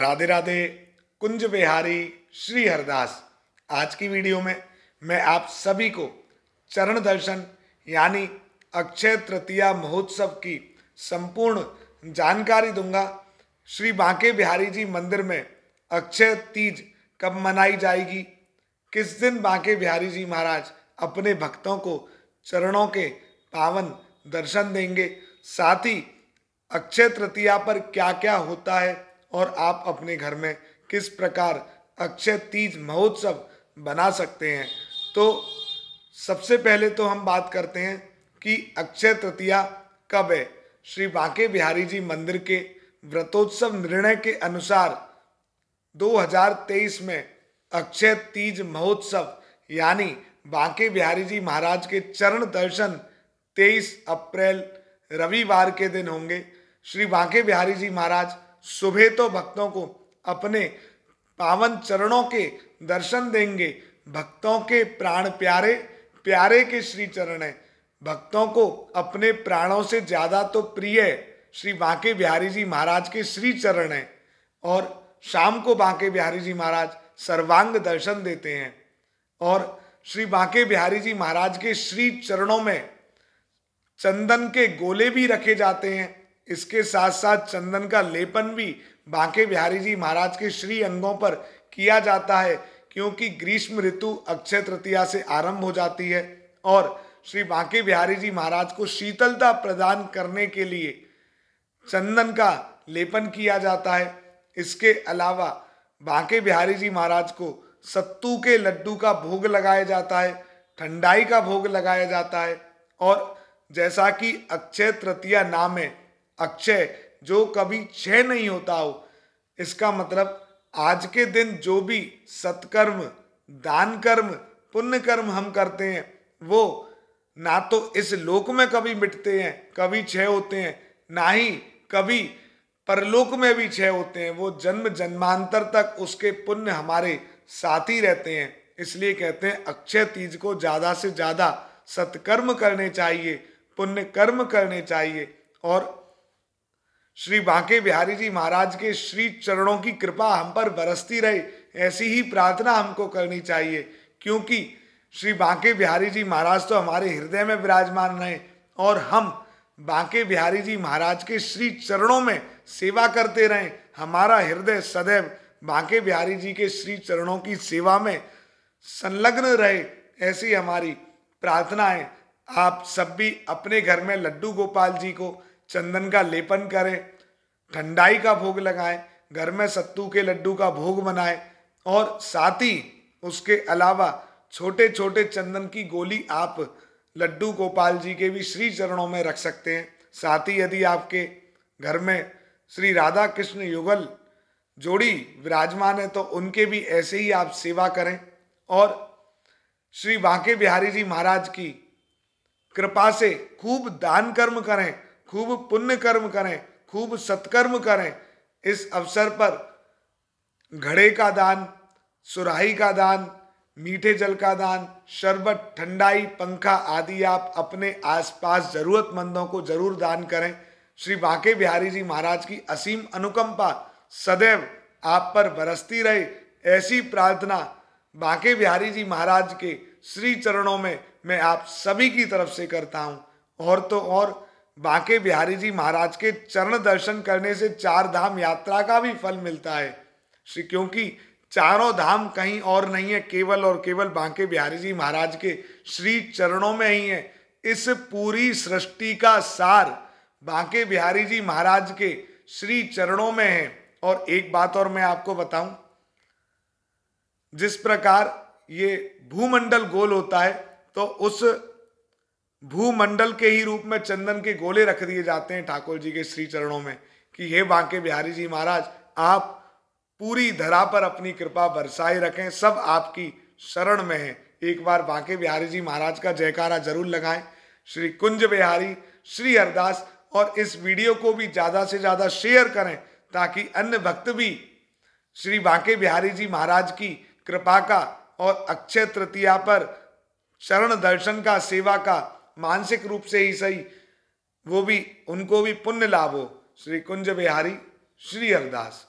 राधे राधे कुंज बिहारी श्री हरदास आज की वीडियो में मैं आप सभी को चरण दर्शन यानी अक्षय तृतीया महोत्सव की संपूर्ण जानकारी दूंगा श्री बांके बिहारी जी मंदिर में अक्षय तीज कब मनाई जाएगी किस दिन बांके बिहारी जी महाराज अपने भक्तों को चरणों के पावन दर्शन देंगे साथ ही अक्षय तृतीया पर क्या क्या होता है और आप अपने घर में किस प्रकार अक्षय तीज महोत्सव बना सकते हैं तो सबसे पहले तो हम बात करते हैं कि अक्षय तृतीया कब है श्री बांके बिहारी जी मंदिर के व्रतोत्सव निर्णय के अनुसार 2023 में अक्षय तीज महोत्सव यानी बांके बिहारी जी महाराज के चरण दर्शन 23 अप्रैल रविवार के दिन होंगे श्री बांके बिहारी जी महाराज सुबह तो भक्तों को अपने पावन चरणों के दर्शन देंगे भक्तों के प्राण प्यारे प्यारे के श्री चरण है भक्तों को अपने प्राणों से ज़्यादा तो प्रिय श्री बांके बिहारी जी महाराज के श्री चरण है और शाम को बांके बिहारी जी महाराज सर्वांग दर्शन देते हैं और श्री बांके बिहारी जी महाराज के श्री चरणों में चंदन के गोले भी रखे जाते हैं इसके साथ साथ चंदन का लेपन भी बांके बिहारी जी महाराज के श्री अंगों पर किया जाता है क्योंकि ग्रीष्म ऋतु अक्षय तृतीया से आरंभ हो जाती है और श्री बांके बिहारी जी महाराज को शीतलता प्रदान करने के लिए चंदन का लेपन किया जाता है इसके अलावा बांके बिहारी जी महाराज को सत्तू के लड्डू का भोग लगाया जाता है ठंडाई का भोग लगाया जाता है और जैसा कि अक्षय तृतीया नाम है अक्षय जो कभी क्षय नहीं होता हो इसका मतलब आज के दिन जो भी सत्कर्म दान कर्म पुण्य कर्म हम करते हैं वो ना तो इस लोक में कभी मिटते हैं कभी क्षय होते हैं ना ही कभी परलोक में भी क्षय होते हैं वो जन्म जन्मांतर तक उसके पुण्य हमारे साथ ही रहते हैं इसलिए कहते हैं अक्षय तीज को ज़्यादा से ज़्यादा सत्कर्म करने चाहिए पुण्य कर्म करने चाहिए और श्री बांके बिहारी जी महाराज के श्री चरणों की कृपा हम पर बरसती रहे ऐसी ही प्रार्थना हमको करनी चाहिए क्योंकि श्री बांके बिहारी जी महाराज तो हमारे हृदय में विराजमान रहे और हम बांके बिहारी जी महाराज के श्री चरणों में सेवा करते रहें हमारा हृदय सदैव बांके बिहारी जी के श्री चरणों की सेवा में संलग्न रहे ऐसी हमारी प्रार्थना है आप सब भी अपने घर में लड्डू गोपाल जी को चंदन का लेपन करें ठंडाई का भोग लगाएं घर में सत्तू के लड्डू का भोग बनाएं और साथ ही उसके अलावा छोटे छोटे चंदन की गोली आप लड्डू गोपाल जी के भी श्री चरणों में रख सकते हैं साथ ही यदि आपके घर में श्री राधा कृष्ण युगल जोड़ी विराजमान है तो उनके भी ऐसे ही आप सेवा करें और श्री बांके बिहारी जी महाराज की कृपा से खूब दान कर्म करें खूब पुण्य कर्म करें खूब सत्कर्म करें इस अवसर पर घड़े का दान सुराही का दान मीठे जल का दान शरबत ठंडाई पंखा आदि आप अपने आसपास जरूरतमंदों को जरूर दान करें श्री बांके बिहारी जी महाराज की असीम अनुकंपा सदैव आप पर बरसती रहे ऐसी प्रार्थना बांके बिहारी जी महाराज के श्री चरणों में मैं आप सभी की तरफ से करता हूँ और तो और बांके बिहारी जी महाराज के चरण दर्शन करने से चार धाम यात्रा का भी फल मिलता है श्री क्योंकि चारों धाम कहीं और नहीं है केवल और केवल बांके बिहारी जी महाराज के श्री चरणों में ही है इस पूरी सृष्टि का सार बांके बिहारी जी महाराज के श्री चरणों में है और एक बात और मैं आपको बताऊं जिस प्रकार ये भूमंडल गोल होता है तो उस भूमंडल के ही रूप में चंदन के गोले रख दिए जाते हैं ठाकुर जी के श्री चरणों में कि हे बांके बिहारी जी महाराज आप पूरी धरा पर अपनी कृपा बरसाए रखें सब आपकी शरण में है एक बार बांके बिहारी जी महाराज का जयकारा जरूर लगाएं श्री कुंज बिहारी श्री हरदास और इस वीडियो को भी ज़्यादा से ज़्यादा शेयर करें ताकि अन्य भक्त भी श्री बांके बिहारी जी महाराज की कृपा का और अक्षय तृतीया पर शरण दर्शन का सेवा का मानसिक रूप से ही सही वो भी उनको भी पुण्य लाभ हो श्री कुंज बिहारी श्री हरदास